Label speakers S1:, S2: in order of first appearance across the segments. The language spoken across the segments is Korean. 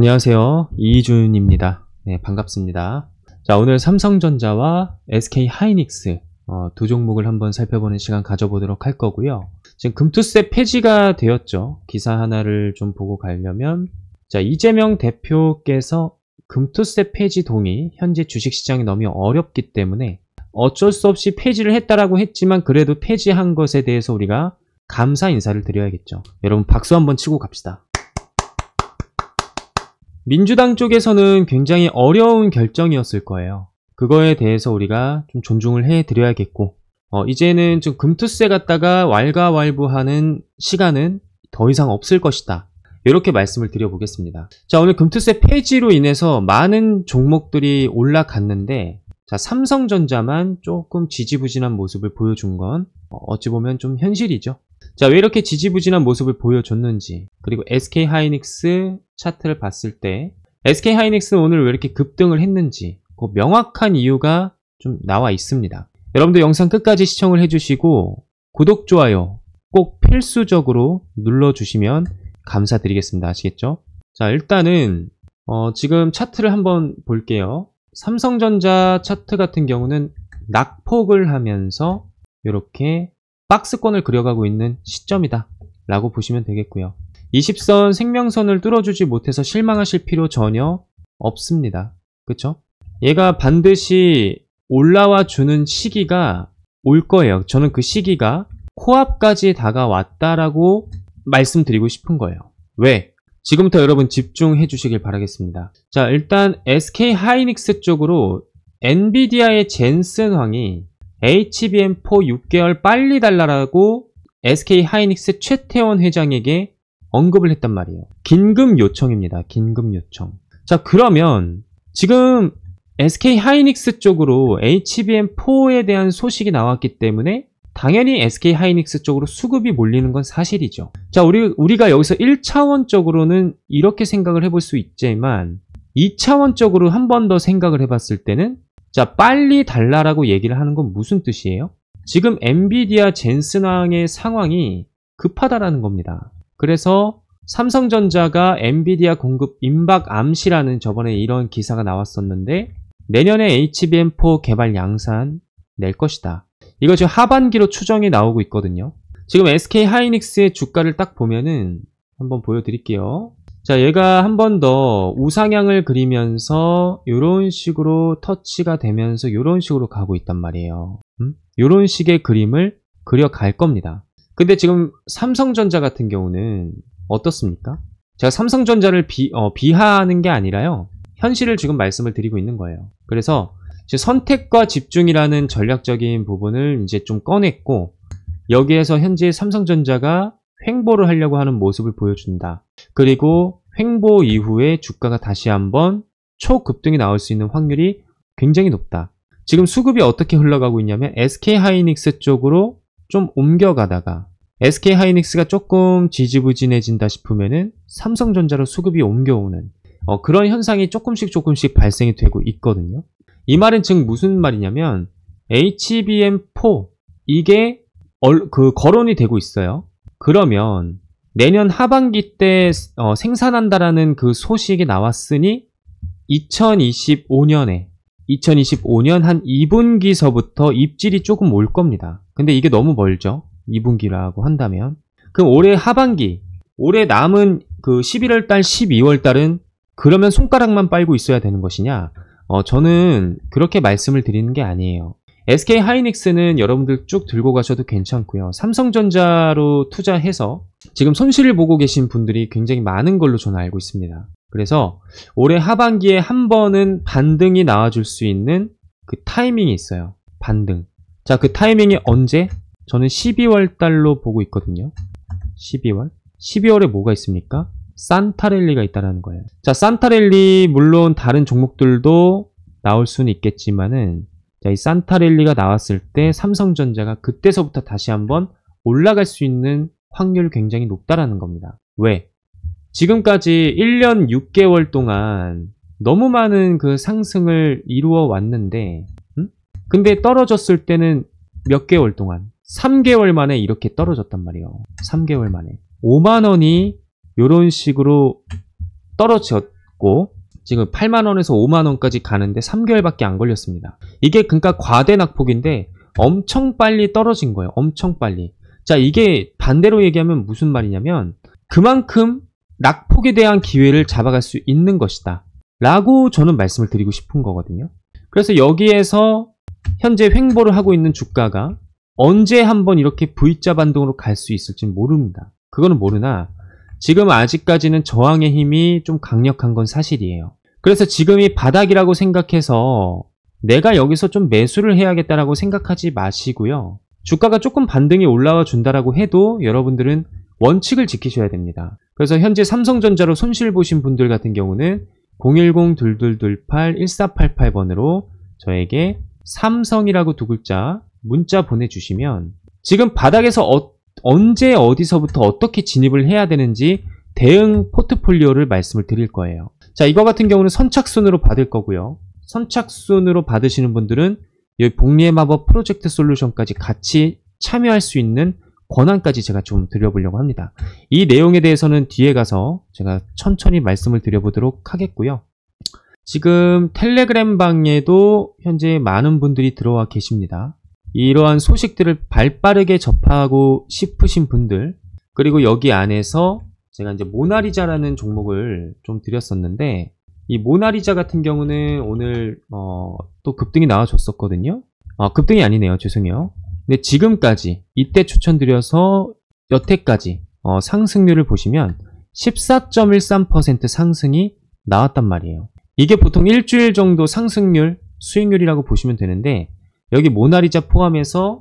S1: 안녕하세요. 이준입니다. 네, 반갑습니다. 자, 오늘 삼성전자와 SK 하이닉스 어, 두 종목을 한번 살펴보는 시간 가져보도록 할 거고요. 지금 금투세 폐지가 되었죠. 기사 하나를 좀 보고 가려면 자, 이재명 대표께서 금투세 폐지 동의 현재 주식시장이 너무 어렵기 때문에 어쩔 수 없이 폐지를 했다라고 했지만 그래도 폐지한 것에 대해서 우리가 감사 인사를 드려야겠죠. 여러분 박수 한번 치고 갑시다. 민주당 쪽에서는 굉장히 어려운 결정이었을 거예요. 그거에 대해서 우리가 좀 존중을 해드려야겠고 어, 이제는 좀 금투세 갔다가 왈가왈부하는 시간은 더 이상 없을 것이다. 이렇게 말씀을 드려보겠습니다. 자 오늘 금투세 폐지로 인해서 많은 종목들이 올라갔는데 자 삼성전자만 조금 지지부진한 모습을 보여준 건 어, 어찌 보면 좀 현실이죠. 자, 왜 이렇게 지지부진한 모습을 보여줬는지 그리고 SK 하이닉스 차트를 봤을 때 SK 하이닉스는 오늘 왜 이렇게 급등을 했는지 그 명확한 이유가 좀 나와 있습니다. 여러분도 영상 끝까지 시청을 해주시고 구독, 좋아요 꼭 필수적으로 눌러주시면 감사드리겠습니다. 아시겠죠? 자, 일단은 어, 지금 차트를 한번 볼게요. 삼성전자 차트 같은 경우는 낙폭을 하면서 이렇게 박스권을 그려가고 있는 시점이다 라고 보시면 되겠고요 20선 생명선을 뚫어주지 못해서 실망하실 필요 전혀 없습니다 그쵸? 얘가 반드시 올라와 주는 시기가 올 거예요 저는 그 시기가 코앞까지 다가왔다라고 말씀드리고 싶은 거예요 왜? 지금부터 여러분 집중해 주시길 바라겠습니다 자 일단 SK 하이닉스 쪽으로 엔비디아의 젠슨 황이 HBM4 6개월 빨리 달라라고 SK 하이닉스 최태원 회장에게 언급을 했단 말이에요. 긴급 요청입니다. 긴급 요청. 자, 그러면 지금 SK 하이닉스 쪽으로 HBM4에 대한 소식이 나왔기 때문에 당연히 SK 하이닉스 쪽으로 수급이 몰리는 건 사실이죠. 자, 우리, 우리가 여기서 1차원적으로는 이렇게 생각을 해볼 수 있지만 2차원적으로 한 번 더 생각을 해봤을 때는 자, 빨리 달라라고 얘기를 하는 건 무슨 뜻이에요? 지금 엔비디아 젠슨왕의 상황이 급하다라는 겁니다. 그래서 삼성전자가 엔비디아 공급 임박 암시라는 저번에 이런 기사가 나왔었는데 내년에 HBM4 개발 양산 낼 것이다. 이거 지금 하반기로 추정이 나오고 있거든요. 지금 SK 하이닉스의 주가를 딱 보면은 한번 보여드릴게요. 자 얘가 한 번 더 우상향을 그리면서 이런 식으로 터치가 되면서 이런 식으로 가고 있단 말이에요 이런 음? 식의 그림을 그려갈 겁니다 근데 지금 삼성전자 같은 경우는 어떻습니까? 제가 삼성전자를 비, 어, 비하하는 게 아니라요 현실을 지금 말씀을 드리고 있는 거예요 그래서 선택과 집중이라는 전략적인 부분을 이제 좀 꺼냈고 여기에서 현재 삼성전자가 횡보를 하려고 하는 모습을 보여준다. 그리고 횡보 이후에 주가가 다시 한번 초급등이 나올 수 있는 확률이 굉장히 높다. 지금 수급이 어떻게 흘러가고 있냐면 SK 하이닉스 쪽으로 좀 옮겨가다가 SK 하이닉스가 조금 지지부진해진다 싶으면은 삼성전자로 수급이 옮겨오는 어, 그런 현상이 조금씩 조금씩 발생이 되고 있거든요. 이 말은 즉 무슨 말이냐면 HBM4 이게 얼, 그 거론이 되고 있어요. 그러면 내년 하반기 때 어, 생산한다라는 그 소식이 나왔으니 2025년에 2025년 한 2분기서부터 입질이 조금 올 겁니다. 근데 이게 너무 멀죠. 2분기라고 한다면 그럼 올해 하반기 올해 남은 그 11월 달 12월 달은 그러면 손가락만 빨고 있어야 되는 것이냐? 어, 저는 그렇게 말씀을 드리는 게 아니에요. SK 하이닉스는 여러분들 쭉 들고 가셔도 괜찮고요. 삼성전자로 투자해서 지금 손실을 보고 계신 분들이 굉장히 많은 걸로 저는 알고 있습니다. 그래서 올해 하반기에 한 번은 반등이 나와줄 수 있는 그 타이밍이 있어요. 반등. 자, 그 타이밍이 언제? 저는 12월 달로 보고 있거든요. 12월. 12월에 뭐가 있습니까? 산타렐리가 있다는 거예요. 자, 산타렐리 물론 다른 종목들도 나올 수는 있겠지만은 자, 이 산타랠리가 나왔을 때 삼성전자가 그때서부터 다시 한번 올라갈 수 있는 확률 굉장히 높다라는 겁니다. 왜? 지금까지 1년 6개월 동안 너무 많은 그 상승을 이루어 왔는데 음? 근데 떨어졌을 때는 몇 개월 동안 3개월 만에 이렇게 떨어졌단 말이에요. 3개월 만에 5만 원이 이런 식으로 떨어졌고 지금 8만원에서 5만원까지 가는데 3개월밖에 안 걸렸습니다. 이게 그러니까 과대 낙폭인데 엄청 빨리 떨어진 거예요. 엄청 빨리. 자 이게 반대로 얘기하면 무슨 말이냐면 그만큼 낙폭에 대한 기회를 잡아갈 수 있는 것이다. 라고 저는 말씀을 드리고 싶은 거거든요. 그래서 여기에서 현재 횡보를 하고 있는 주가가 언제 한번 이렇게 V자 반동으로 갈 수 있을지 모릅니다. 그거는 모르나 지금 아직까지는 저항의 힘이 좀 강력한 건 사실이에요. 그래서 지금이 바닥이라고 생각해서 내가 여기서 좀 매수를 해야겠다라고 생각하지 마시고요. 주가가 조금 반등이 올라와 준다라고 해도 여러분들은 원칙을 지키셔야 됩니다. 그래서 현재 삼성전자로 손실 보신 분들 같은 경우는 010-2228-1488번으로 저에게 삼성이라고 두 글자 문자 보내주시면 지금 바닥에서 어, 언제 어디서부터 어떻게 진입을 해야 되는지 대응 포트폴리오를 말씀을 드릴 거예요. 자, 이거 같은 경우는 선착순으로 받을 거고요. 선착순으로 받으시는 분들은 여기 복리의 마법 프로젝트 솔루션까지 같이 참여할 수 있는 권한까지 제가 좀 드려보려고 합니다. 이 내용에 대해서는 뒤에 가서 제가 천천히 말씀을 드려보도록 하겠고요. 지금 텔레그램 방에도 현재 많은 분들이 들어와 계십니다. 이러한 소식들을 발빠르게 접하고 싶으신 분들 그리고 여기 안에서 제가 이제 모나리자라는 종목을 좀 드렸었는데 이 모나리자 같은 경우는 오늘 어, 또 급등이 나와줬었거든요. 아, 급등이 아니네요. 죄송해요. 근데 지금까지 이때 추천드려서 여태까지 어, 상승률을 보시면 14.13% 상승이 나왔단 말이에요. 이게 보통 일주일 정도 상승률, 수익률이라고 보시면 되는데 여기 모나리자 포함해서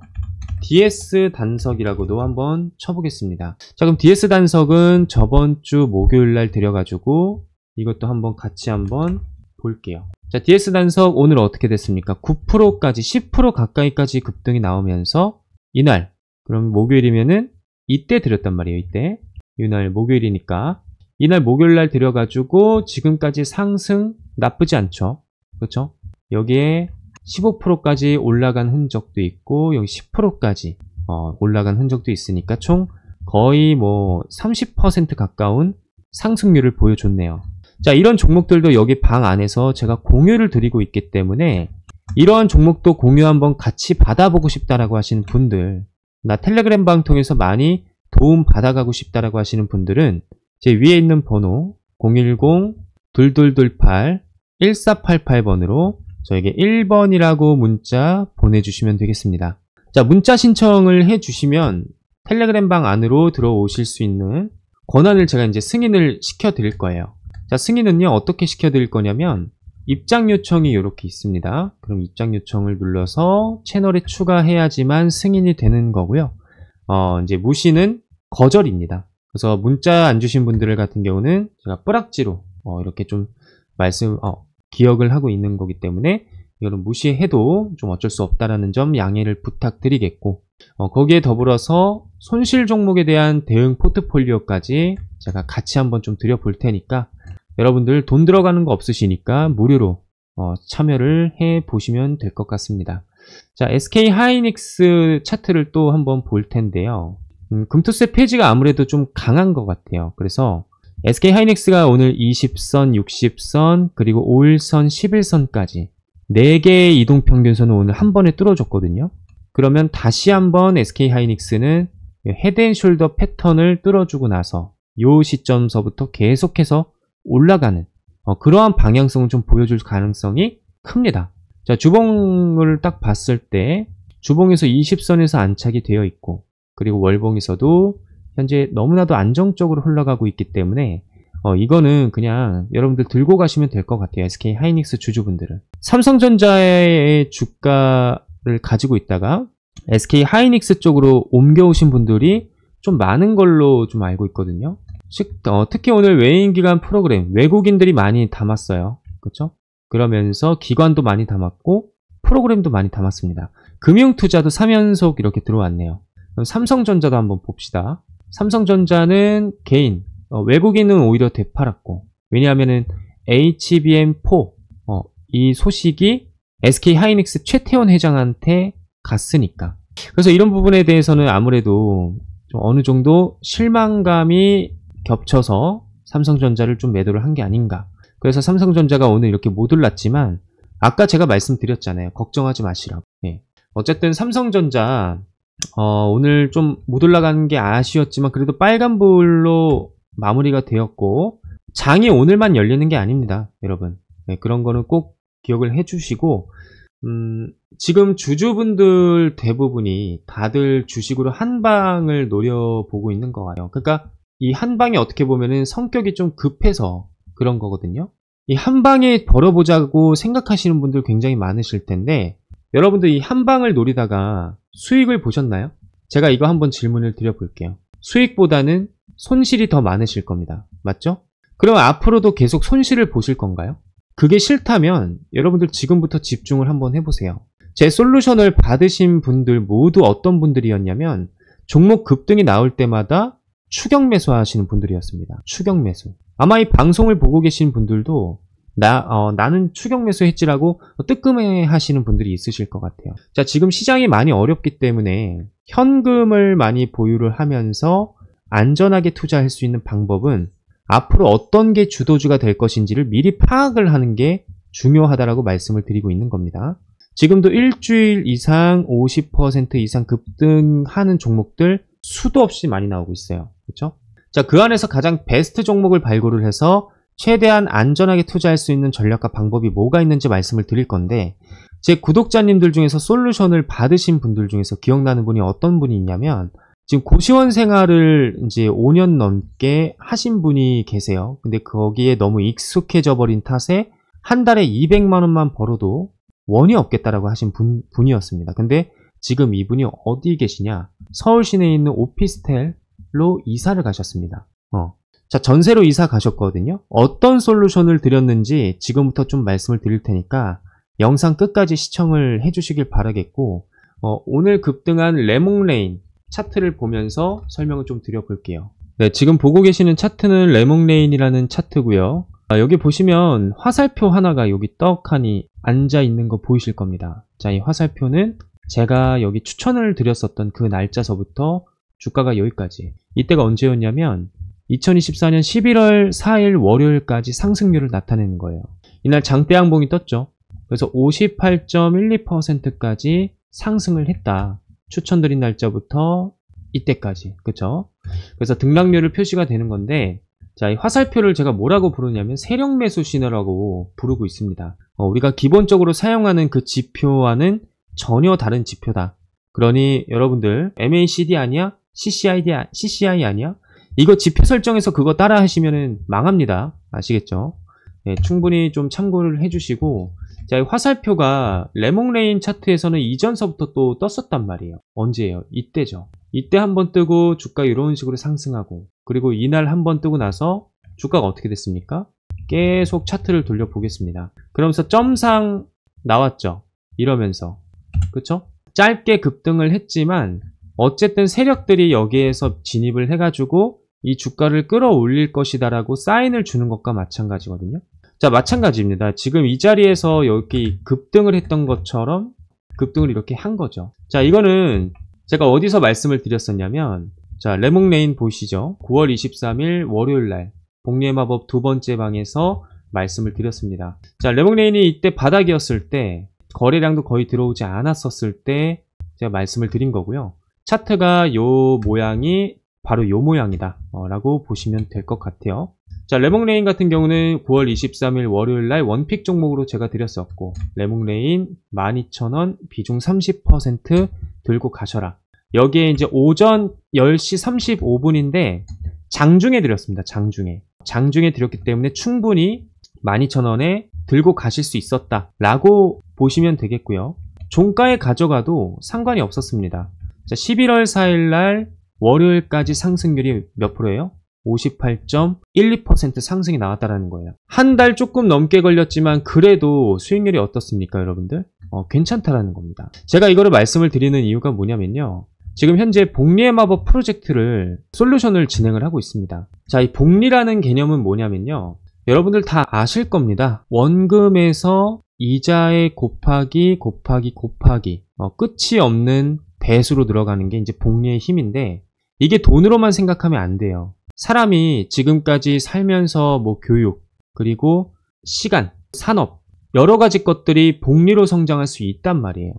S1: DS 단석이라고도 한번 쳐보겠습니다. 자 그럼 DS 단석은 저번 주 목요일날 드려가지고 이것도 한번 같이 한번 볼게요. 자 DS 단석 오늘 어떻게 됐습니까? 9%까지 10% 가까이까지 급등이 나오면서 이날 그럼 목요일이면은 이때 드렸단 말이에요. 이때 이날 목요일이니까 이날 목요일날 드려가지고 지금까지 상승 나쁘지 않죠. 그렇죠? 여기에 15%까지 올라간 흔적도 있고 여기 10%까지 어, 올라간 흔적도 있으니까 총 거의 뭐 30% 가까운 상승률을 보여줬네요. 자 이런 종목들도 여기 방 안에서 제가 공유를 드리고 있기 때문에 이러한 종목도 공유 한번 같이 받아보고 싶다라고 하시는 분들 나 텔레그램 방 통해서 많이 도움 받아가고 싶다라고 하시는 분들은 제 위에 있는 번호 010-2228-1488번으로 저에게 1번이라고 문자 보내주시면 되겠습니다. 자, 문자 신청을 해주시면 텔레그램 방 안으로 들어오실 수 있는 권한을 제가 이제 승인을 시켜드릴 거예요. 자, 승인은요, 어떻게 시켜드릴 거냐면, 입장 요청이 이렇게 있습니다. 그럼 입장 요청을 눌러서 채널에 추가해야지만 승인이 되는 거고요. 어, 이제 무시는 거절입니다. 그래서 문자 안 주신 분들 같은 경우는 제가 뿌락지로 어, 이렇게 좀 말씀, 어, 기억을 하고 있는 거기 때문에 이거는 무시해도 좀 어쩔 수 없다라는 점 양해를 부탁드리겠고 어, 거기에 더불어서 손실 종목에 대한 대응 포트폴리오까지 제가 같이 한번 좀 드려볼 테니까 여러분들 돈 들어가는 거 없으시니까 무료로 어, 참여를 해 보시면 될 것 같습니다. 자, SK 하이닉스 차트를 또 한번 볼 텐데요. 음, 금투세폐지가 아무래도 좀 강한 것 같아요. 그래서 SK 하이닉스가 오늘 20선, 60선, 그리고 5일선, 11선까지 4개의 이동평균선을 오늘 한 번에 뚫어줬거든요. 그러면 다시 한번 SK 하이닉스는 헤드앤숄더 패턴을 뚫어주고 나서 요 시점서부터 계속해서 올라가는 어, 그러한 방향성을 좀 보여줄 가능성이 큽니다. 자 주봉을 딱 봤을 때 주봉에서 20선에서 안착이 되어 있고 그리고 월봉에서도 현재 너무나도 안정적으로 흘러가고 있기 때문에 어, 이거는 그냥 여러분들 들고 가시면 될 것 같아요. SK 하이닉스 주주분들은. 삼성전자의 주가를 가지고 있다가 SK 하이닉스 쪽으로 옮겨오신 분들이 좀 많은 걸로 좀 알고 있거든요. 어, 특히 오늘 외인기관 프로그램, 외국인들이 많이 담았어요. 그렇죠? 그러면서 기관도 많이 담았고 프로그램도 많이 담았습니다. 금융투자도 3연속 이렇게 들어왔네요. 그럼 삼성전자도 한번 봅시다. 삼성전자는 개인, 어, 외국인은 오히려 되팔았고 왜냐하면은 HBM4 어, 이 소식이 SK 하이닉스 최태원 회장한테 갔으니까. 그래서 이런 부분에 대해서는 아무래도 어느 정도 실망감이 겹쳐서 삼성전자를 좀 매도를 한 게 아닌가. 그래서 삼성전자가 오늘 이렇게 못 올랐지만 아까 제가 말씀드렸잖아요. 걱정하지 마시라고. 네. 어쨌든 삼성전자 어, 오늘 좀 못 올라간 게 아쉬웠지만 그래도 빨간불로 마무리가 되었고 장이 오늘만 열리는 게 아닙니다 여러분 네, 그런 거는 꼭 기억을 해주시고 음, 지금 주주분들 대부분이 다들 주식으로 한 방을 노려보고 있는 거 같아요 그러니까 이 한 방이 어떻게 보면은 성격이 좀 급해서 그런 거거든요 이 한 방에 벌어보자고 생각하시는 분들 굉장히 많으실 텐데 여러분들 이한 방을 노리다가 수익을 보셨나요? 제가 이거 한번 질문을 드려볼게요. 수익보다는 손실이 더 많으실 겁니다. 맞죠? 그럼 앞으로도 계속 손실을 보실 건가요? 그게 싫다면 여러분들 지금부터 집중을 한번 해보세요. 제 솔루션을 받으신 분들 모두 어떤 분들이었냐면 종목 급등이 나올 때마다 추격 매수 하시는 분들이었습니다. 추격 매수. 아마 이 방송을 보고 계신 분들도 나, 어, 나는 추격 매수 했지라고 뜨끔해 하시는 분들이 있으실 것 같아요. 자, 지금 시장이 많이 어렵기 때문에 현금을 많이 보유를 하면서 안전하게 투자할 수 있는 방법은 앞으로 어떤 게 주도주가 될 것인지를 미리 파악을 하는 게 중요하다라고 말씀을 드리고 있는 겁니다. 지금도 일주일 이상 50% 이상 급등하는 종목들 수도 없이 많이 나오고 있어요. 그렇죠? 자, 그 안에서 가장 베스트 종목을 발굴을 해서 최대한 안전하게 투자할 수 있는 전략과 방법이 뭐가 있는지 말씀을 드릴 건데 제 구독자님들 중에서 솔루션을 받으신 분들 중에서 기억나는 분이 어떤 분이 있냐면 지금 고시원 생활을 이제 5년 넘게 하신 분이 계세요. 근데 거기에 너무 익숙해져 버린 탓에 한 달에 200만 원만 벌어도 원이 없겠다라고 하신 분, 분이었습니다. 근데 지금 이분이 어디 계시냐? 서울 시내에 있는 오피스텔로 이사를 가셨습니다. 어. 자, 전세로 이사 가셨거든요. 어떤 솔루션을 드렸는지 지금부터 좀 말씀을 드릴 테니까 영상 끝까지 시청을 해주시길 바라겠고 어, 오늘 급등한 레몽레인 차트를 보면서 설명을 좀 드려볼게요. 네, 지금 보고 계시는 차트는 레몽레인이라는 차트고요. 아, 여기 보시면 화살표 하나가 여기 떡하니 앉아 있는 거 보이실 겁니다. 자, 이 화살표는 제가 여기 추천을 드렸었던 그 날짜서부터 주가가 여기까지 이때가 언제였냐면 2024년 11월 4일 월요일까지 상승률을 나타내는 거예요. 이날 장대양봉이 떴죠. 그래서 58.12%까지 상승을 했다. 추천드린 날짜부터 이때까지. 그쵸? 그래서 등락률을 표시가 되는 건데, 자, 이 화살표를 제가 뭐라고 부르냐면 세력 매수 신호라고 부르고 있습니다. 어, 우리가 기본적으로 사용하는 그 지표와는 전혀 다른 지표다. 그러니 여러분들 MACD 아니야? CCID, 아, CCI 아니야? 이거 지표 설정에서 그거 따라 하시면은 망합니다. 아시겠죠? 네, 충분히 좀 참고를 해주시고 자, 화살표가 레몽레인 차트에서는 이전서부터 또 떴었단 말이에요. 언제예요? 이때죠. 이때 한번 뜨고 주가 이런 식으로 상승하고 그리고 이날 한번 뜨고 나서 주가가 어떻게 됐습니까? 계속 차트를 돌려보겠습니다. 그러면서 점상 나왔죠. 이러면서 그쵸? 짧게 급등을 했지만 어쨌든 세력들이 여기에서 진입을 해가지고 이 주가를 끌어올릴 것이다라고 사인을 주는 것과 마찬가지거든요. 자, 마찬가지입니다. 지금 이 자리에서 여기 급등을 했던 것처럼 급등을 이렇게 한 거죠. 자, 이거는 제가 어디서 말씀을 드렸었냐면 자, 레몽레인 보시죠. 9월 23일 월요일 날 복리의 마법 두 번째 방에서 말씀을 드렸습니다. 자, 레몽레인이 이때 바닥이었을 때 거래량도 거의 들어오지 않았었을 때 제가 말씀을 드린 거고요. 차트가 요 모양이 바로 요 모양이다 어, 라고 보시면 될 것 같아요 자 레몽레인 같은 경우는 9월 23일 월요일날 원픽 종목으로 제가 드렸었고 레몽레인 12,000원 비중 30% 들고 가셔라 여기에 이제 오전 10시 35분인데 장중에 드렸습니다 장중에 장중에 드렸기 때문에 충분히 12,000원에 들고 가실 수 있었다 라고 보시면 되겠고요 종가에 가져가도 상관이 없었습니다 자, 11월 4일 날 월요일까지 상승률이 몇 프로예요? 58.12% 상승이 나왔다라는 거예요. 한 달 조금 넘게 걸렸지만 그래도 수익률이 어떻습니까, 여러분들? 어, 괜찮다라는 겁니다. 제가 이거를 말씀을 드리는 이유가 뭐냐면요. 지금 현재 복리의 마법 프로젝트를 솔루션을 진행을 하고 있습니다. 자, 이 복리라는 개념은 뭐냐면요. 여러분들 다 아실 겁니다. 원금에서 이자의 곱하기 곱하기 곱하기 어, 끝이 없는 배수로 들어가는게 이제 복리의 힘인데 이게 돈으로만 생각하면 안 돼요. 사람이 지금까지 살면서 뭐 교육, 그리고 시간, 산업, 여러 가지 것들이 복리로 성장할 수 있단 말이에요.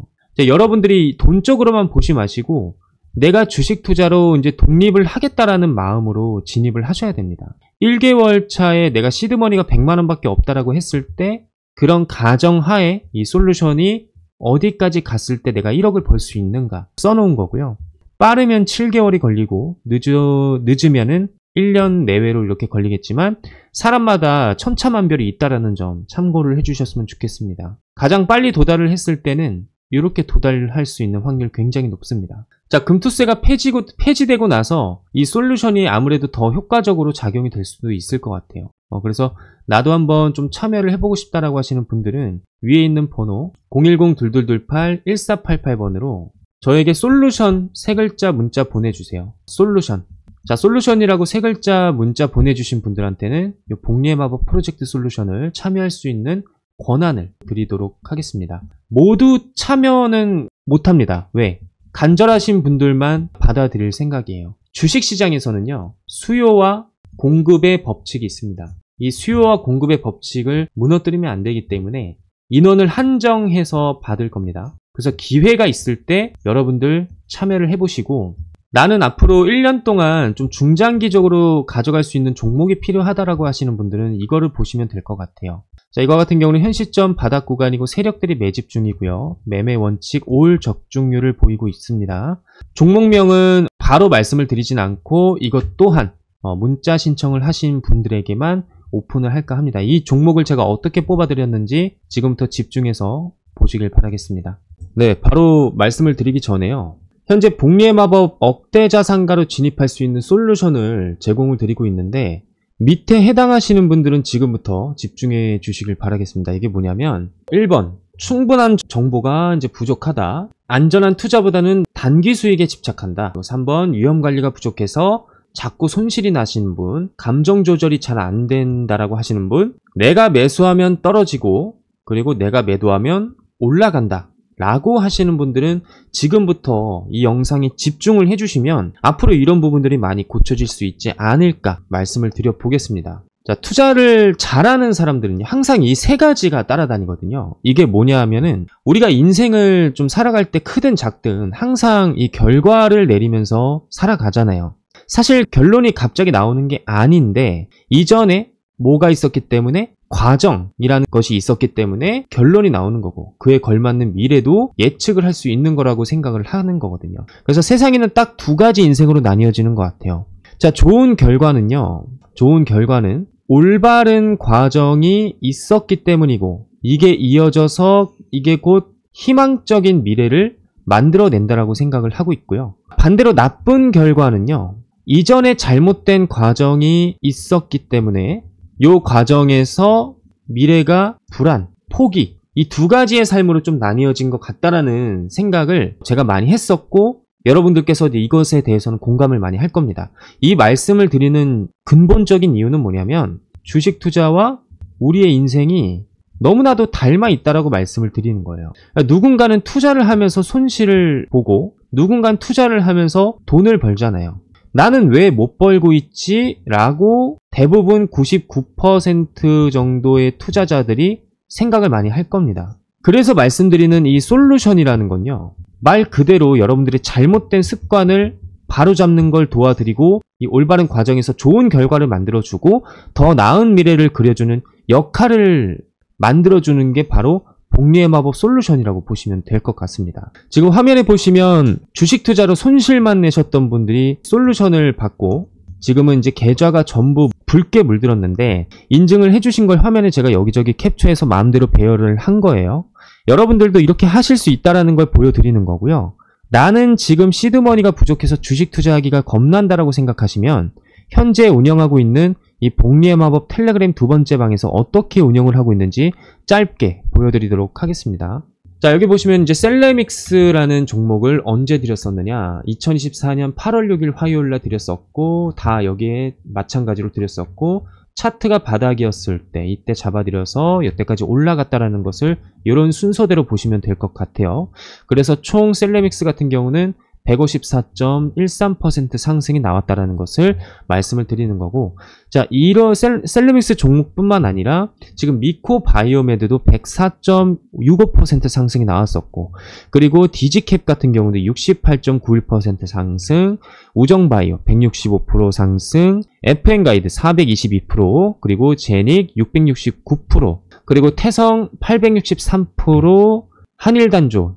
S1: 여러분들이 돈 쪽으로만 보지 마시고 내가 주식 투자로 이제 독립을 하겠다라는 마음으로 진입을 하셔야 됩니다. 1개월 차에 내가 시드머니가 100만 원밖에 없다라고 했을 때 그런 가정하에 이 솔루션이 어디까지 갔을 때 내가 1억을 벌 수 있는가 써놓은 거고요. 빠르면 7개월이 걸리고 늦으, 늦으면은 1년 내외로 이렇게 걸리겠지만 사람마다 천차만별이 있다라는 점 참고를 해주셨으면 좋겠습니다. 가장 빨리 도달을 했을 때는 이렇게 도달할 수 있는 확률 굉장히 높습니다. 자, 금투세가 폐지고, 폐지되고 나서 이 솔루션이 아무래도 더 효과적으로 작용이 될 수도 있을 것 같아요. 어, 그래서 나도 한번 좀 참여를 해보고 싶다라고 하시는 분들은 위에 있는 번호 0 1 0 2 2 2 8 1 4 8 8번으로 저에게 솔루션 세 글자 문자 보내주세요. 솔루션. 자, 솔루션이라고 세 글자 문자 보내주신 분들한테는 이 복리의 마법 프로젝트 솔루션을 참여할 수 있는 권한을 드리도록 하겠습니다. 모두 참여는 못합니다. 왜? 간절하신 분들만 받아들일 생각이에요. 주식시장에서는요, 수요와 공급의 법칙이 있습니다. 이 수요와 공급의 법칙을 무너뜨리면 안 되기 때문에 인원을 한정해서 받을 겁니다. 그래서 기회가 있을 때 여러분들 참여를 해보시고 나는 앞으로 1년 동안 좀 중장기적으로 가져갈 수 있는 종목이 필요하다라고 하시는 분들은 이거를 보시면 될 것 같아요. 자, 이와 같은 경우는 현 시점 바닥 구간이고 세력들이 매집 중이고요. 매매 원칙 올 적중률을 보이고 있습니다. 종목명은 바로 말씀을 드리진 않고 이것 또한 어, 문자 신청을 하신 분들에게만 오픈을 할까 합니다. 이 종목을 제가 어떻게 뽑아드렸는지 지금부터 집중해서 보시길 바라겠습니다. 네, 바로 말씀을 드리기 전에요. 현재 복리의 마법 억대 자산가로 진입할 수 있는 솔루션을 제공을 드리고 있는데 밑에 해당하시는 분들은 지금부터 집중해 주시길 바라겠습니다. 이게 뭐냐면 1번 충분한 정보가 이제 부족하다. 안전한 투자보다는 단기 수익에 집착한다. 3번 위험 관리가 부족해서 자꾸 손실이 나시는 분, 감정 조절이 잘 안 된다라고 하시는 분, 내가 매수하면 떨어지고 그리고 내가 매도하면 올라간다. 라고 하시는 분들은 지금부터 이 영상에 집중을 해주시면 앞으로 이런 부분들이 많이 고쳐질 수 있지 않을까 말씀을 드려보겠습니다. 자, 투자를 잘하는 사람들은 항상 이 세 가지가 따라다니거든요. 이게 뭐냐 하면은 우리가 인생을 좀 살아갈 때 크든 작든 항상 이 결과를 내리면서 살아가잖아요. 사실 결론이 갑자기 나오는 게 아닌데 이전에 뭐가 있었기 때문에 과정이라는 것이 있었기 때문에 결론이 나오는 거고 그에 걸맞는 미래도 예측을 할 수 있는 거라고 생각을 하는 거거든요. 그래서 세상에는 딱 두 가지 인생으로 나뉘어지는 것 같아요. 자, 좋은 결과는요. 좋은 결과는 올바른 과정이 있었기 때문이고 이게 이어져서 이게 곧 희망적인 미래를 만들어낸다라고 생각을 하고 있고요. 반대로 나쁜 결과는요. 이전에 잘못된 과정이 있었기 때문에 요 과정에서 미래가 불안, 포기 이 두 가지의 삶으로 좀 나뉘어진 것 같다라는 생각을 제가 많이 했었고 여러분들께서도 이것에 대해서는 공감을 많이 할 겁니다. 이 말씀을 드리는 근본적인 이유는 뭐냐면 주식 투자와 우리의 인생이 너무나도 닮아 있다라고 말씀을 드리는 거예요. 그러니까 누군가는 투자를 하면서 손실을 보고 누군가는 투자를 하면서 돈을 벌잖아요. 나는 왜 못 벌고 있지? 라고 대부분 99% 정도의 투자자들이 생각을 많이 할 겁니다. 그래서 말씀드리는 이 솔루션이라는 건요. 말 그대로 여러분들의 잘못된 습관을 바로잡는 걸 도와드리고 이 올바른 과정에서 좋은 결과를 만들어주고 더 나은 미래를 그려주는 역할을 만들어주는 게 바로 복리의 마법 솔루션이라고 보시면 될 것 같습니다. 지금 화면에 보시면 주식 투자로 손실만 내셨던 분들이 솔루션을 받고 지금은 이제 계좌가 전부 붉게 물들었는데 인증을 해주신 걸 화면에 제가 여기저기 캡처해서 마음대로 배열을 한 거예요. 여러분들도 이렇게 하실 수 있다는 걸 보여드리는 거고요. 나는 지금 시드머니가 부족해서 주식 투자하기가 겁난다라고 생각하시면 현재 운영하고 있는 이 복리의 마법 텔레그램 두 번째 방에서 어떻게 운영을 하고 있는지 짧게 보여드리도록 하겠습니다. 자 여기 보시면 이제 셀레믹스라는 종목을 언제 드렸었느냐 2024년 8월 6일 화요일날 드렸었고 다 여기에 마찬가지로 드렸었고 차트가 바닥이었을 때 이때 잡아들여서 여태까지 올라갔다라는 것을 이런 순서대로 보시면 될 것 같아요 그래서 총 셀레믹스 같은 경우는 154.13% 상승이 나왔다라는 것을 말씀을 드리는 거고 자 이런 셀, 셀러믹스 종목뿐만 아니라 지금 미코바이오메드도 104.65% 상승이 나왔었고 그리고 디지캡 같은 경우도 68.91% 상승 우정바이오 165% 상승 FN가이드 422% 그리고 제닉 669% 그리고 태성 863% 한일단조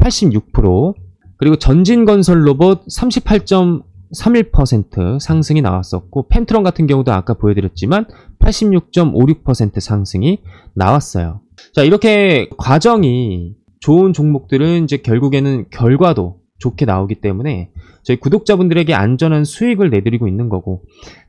S1: 86% 그리고 전진건설 로봇 38.31% 상승이 나왔었고 펜트론 같은 경우도 아까 보여드렸지만 86.56% 상승이 나왔어요. 자 이렇게 과정이 좋은 종목들은 이제 결국에는 결과도 좋게 나오기 때문에 저희 구독자분들에게 안전한 수익을 내드리고 있는 거고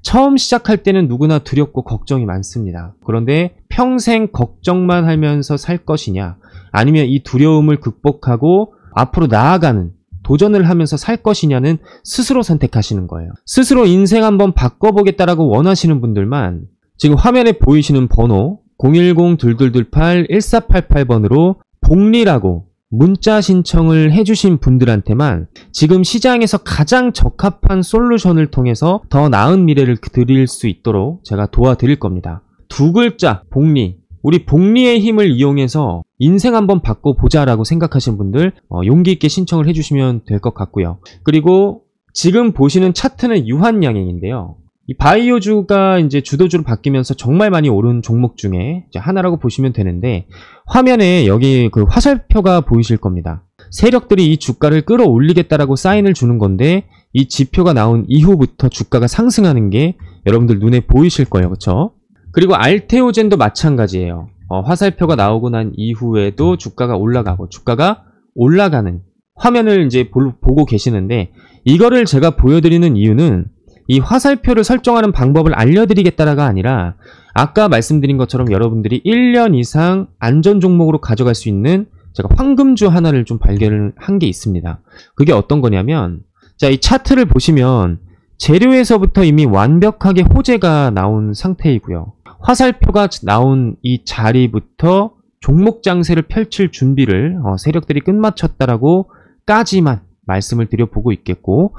S1: 처음 시작할 때는 누구나 두렵고 걱정이 많습니다. 그런데 평생 걱정만 하면서 살 것이냐 아니면 이 두려움을 극복하고 앞으로 나아가는 도전을 하면서 살 것이냐는 스스로 선택하시는 거예요. 스스로 인생 한번 바꿔보겠다라고 원하시는 분들만 지금 화면에 보이시는 번호 010-2228-1488번으로 복리라고 문자 신청을 해주신 분들한테만 지금 시장에서 가장 적합한 솔루션을 통해서 더 나은 미래를 드릴 수 있도록 제가 도와드릴 겁니다. 두 글자 복리 우리 복리의 힘을 이용해서 인생 한번 바꿔보자 라고 생각하시는 분들 어, 용기 있게 신청을 해주시면 될 것 같고요. 그리고 지금 보시는 차트는 유한양행인데요. 이 바이오주가 이제 주도주로 바뀌면서 정말 많이 오른 종목 중에 하나라고 보시면 되는데 화면에 여기 그 화살표가 보이실 겁니다. 세력들이 이 주가를 끌어올리겠다라고 사인을 주는 건데 이 지표가 나온 이후부터 주가가 상승하는 게 여러분들 눈에 보이실 거예요. 그렇죠? 그리고 알테오젠도 마찬가지예요. 어, 화살표가 나오고 난 이후에도 주가가 올라가고 주가가 올라가는 화면을 이제 보, 보고 계시는데 이거를 제가 보여드리는 이유는 이 화살표를 설정하는 방법을 알려드리겠다라가 아니라 아까 말씀드린 것처럼 여러분들이 1년 이상 안전 종목으로 가져갈 수 있는 제가 황금주 하나를 좀 발견한 게 있습니다. 그게 어떤 거냐면 자 이 차트를 보시면 재료에서부터 이미 완벽하게 호재가 나온 상태이고요. 화살표가 나온 이 자리부터 종목 장세를 펼칠 준비를 어, 세력들이 끝마쳤다라고 까지만 말씀을 드려보고 있겠고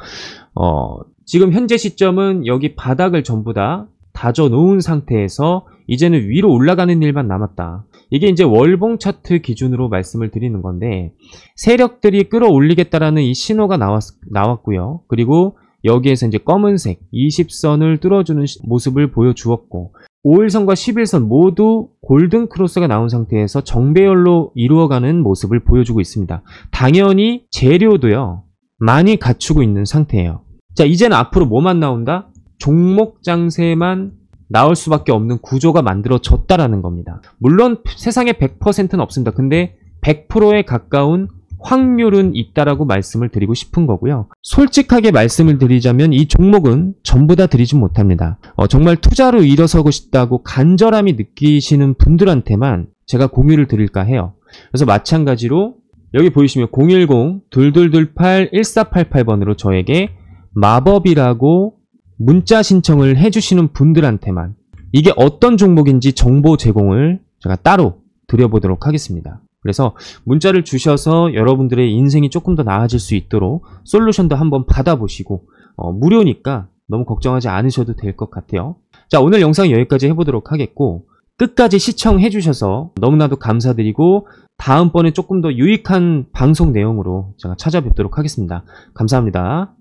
S1: 어, 지금 현재 시점은 여기 바닥을 전부 다 다져 놓은 상태에서 이제는 위로 올라가는 일만 남았다. 이게 이제 월봉 차트 기준으로 말씀을 드리는 건데 세력들이 끌어올리겠다라는 이 신호가 나왔, 나왔고요. 그리고 여기에서 이제 검은색 20선을 뚫어주는 모습을 보여주었고 5일선과 11선 모두 골든 크로스가 나온 상태에서 정배열로 이루어가는 모습을 보여주고 있습니다. 당연히 재료도요. 많이 갖추고 있는 상태예요. 자, 이제는 앞으로 뭐만 나온다? 종목 장세만 나올 수밖에 없는 구조가 만들어졌다라는 겁니다. 물론 세상에 100%는 없습니다. 근데 100%에 가까운 확률은 있다라고 말씀을 드리고 싶은 거고요. 솔직하게 말씀을 드리자면 이 종목은 전부 다 드리진 못합니다. 어, 정말 투자로 일어서고 싶다고 간절함이 느끼시는 분들한테만 제가 공유를 드릴까 해요. 그래서 마찬가지로 여기 보이시면 010-2228-1488번으로 저에게 마법이라고 문자 신청을 해주시는 분들한테만 이게 어떤 종목인지 정보 제공을 제가 따로 드려보도록 하겠습니다. 그래서 문자를 주셔서 여러분들의 인생이 조금 더 나아질 수 있도록 솔루션도 한번 받아보시고 어, 무료니까 너무 걱정하지 않으셔도 될 것 같아요. 자 오늘 영상 여기까지 해보도록 하겠고 끝까지 시청해 주셔서 너무나도 감사드리고 다음번에 조금 더 유익한 방송 내용으로 제가 찾아뵙도록 하겠습니다. 감사합니다.